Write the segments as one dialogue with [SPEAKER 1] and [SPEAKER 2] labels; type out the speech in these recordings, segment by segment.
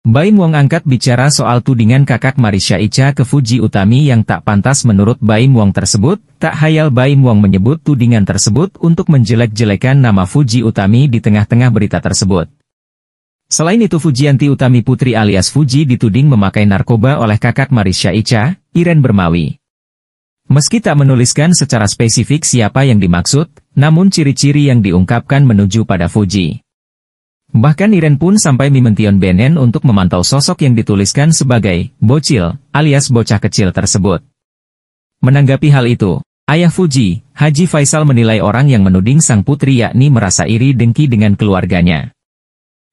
[SPEAKER 1] Baim Wong angkat bicara soal tudingan kakak Marisha Icha ke Fuji Utami yang tak pantas menurut Baim Wong tersebut, tak hayal Baim Wong menyebut tudingan tersebut untuk menjelek-jelekan nama Fuji Utami di tengah-tengah berita tersebut. Selain itu Fujianti Utami Putri alias Fuji dituding memakai narkoba oleh kakak Marisha Icha, Iren Bermawi. Meski tak menuliskan secara spesifik siapa yang dimaksud, namun ciri-ciri yang diungkapkan menuju pada Fuji. Bahkan Iren pun sampai memention BNN untuk memantau sosok yang dituliskan sebagai bocil, alias bocah kecil tersebut. Menanggapi hal itu, ayah Fuji, Haji Faisal menilai orang yang menuding sang putri yakni merasa iri dengki dengan keluarganya.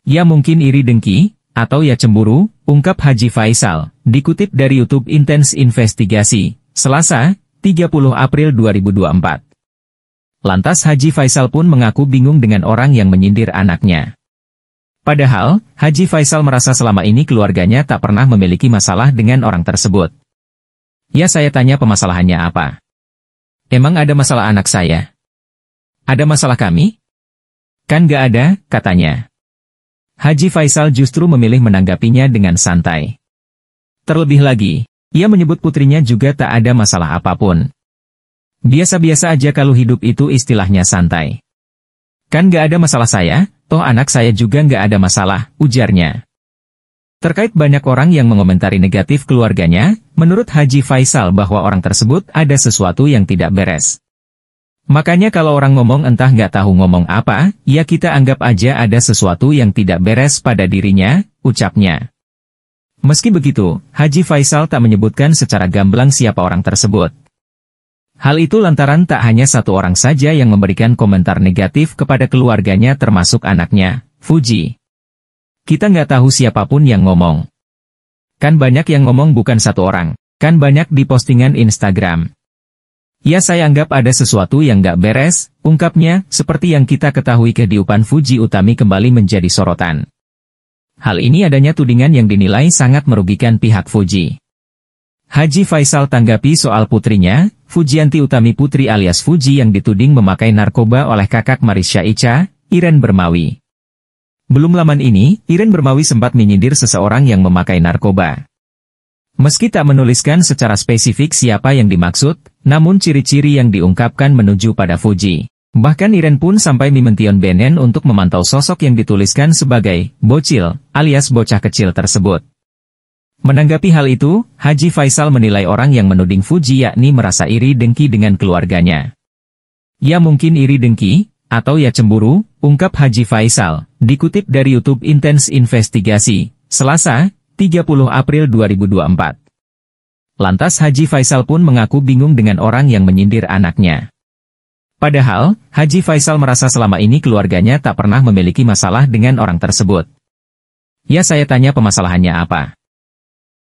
[SPEAKER 1] Ya mungkin iri dengki, atau ya cemburu, ungkap Haji Faisal, dikutip dari YouTube Intense Investigasi, Selasa, 30 April 2024. Lantas Haji Faisal pun mengaku bingung dengan orang yang menyindir anaknya. Padahal, Haji Faisal merasa selama ini keluarganya tak pernah memiliki masalah dengan orang tersebut. Ya saya tanya pemasalahannya apa? Emang ada masalah anak saya? Ada masalah kami? Kan gak ada, katanya. Haji Faisal justru memilih menanggapinya dengan santai. Terlebih lagi, ia menyebut putrinya juga tak ada masalah apapun. Biasa-biasa aja kalau hidup itu istilahnya santai. Kan gak ada masalah saya, Toh anak saya juga nggak ada masalah, ujarnya. Terkait banyak orang yang mengomentari negatif keluarganya, menurut Haji Faisal bahwa orang tersebut ada sesuatu yang tidak beres. Makanya kalau orang ngomong entah nggak tahu ngomong apa, ya kita anggap aja ada sesuatu yang tidak beres pada dirinya, ucapnya. Meski begitu, Haji Faisal tak menyebutkan secara gamblang siapa orang tersebut, Hal itu lantaran tak hanya satu orang saja yang memberikan komentar negatif kepada keluarganya termasuk anaknya, Fuji. Kita nggak tahu siapapun yang ngomong. Kan banyak yang ngomong bukan satu orang, kan banyak di postingan Instagram. Ya saya anggap ada sesuatu yang nggak beres, ungkapnya, seperti yang kita ketahui kehidupan Fuji Utami kembali menjadi sorotan. Hal ini adanya tudingan yang dinilai sangat merugikan pihak Fuji. Haji Faisal tanggapi soal putrinya, Fujianti Utami Putri alias Fuji yang dituding memakai narkoba oleh kakak Marisha Ica, Iren Bermawi. Belum laman ini, Iren Bermawi sempat menyindir seseorang yang memakai narkoba. Meski tak menuliskan secara spesifik siapa yang dimaksud, namun ciri-ciri yang diungkapkan menuju pada Fuji. Bahkan Iren pun sampai Mimention Benen untuk memantau sosok yang dituliskan sebagai bocil alias bocah kecil tersebut. Menanggapi hal itu, Haji Faisal menilai orang yang menuding Fuji yakni merasa iri dengki dengan keluarganya. Ya mungkin iri dengki, atau ya cemburu, ungkap Haji Faisal, dikutip dari YouTube Intense Investigasi, Selasa, 30 April 2024. Lantas Haji Faisal pun mengaku bingung dengan orang yang menyindir anaknya. Padahal, Haji Faisal merasa selama ini keluarganya tak pernah memiliki masalah dengan orang tersebut. Ya saya tanya pemasalahannya apa.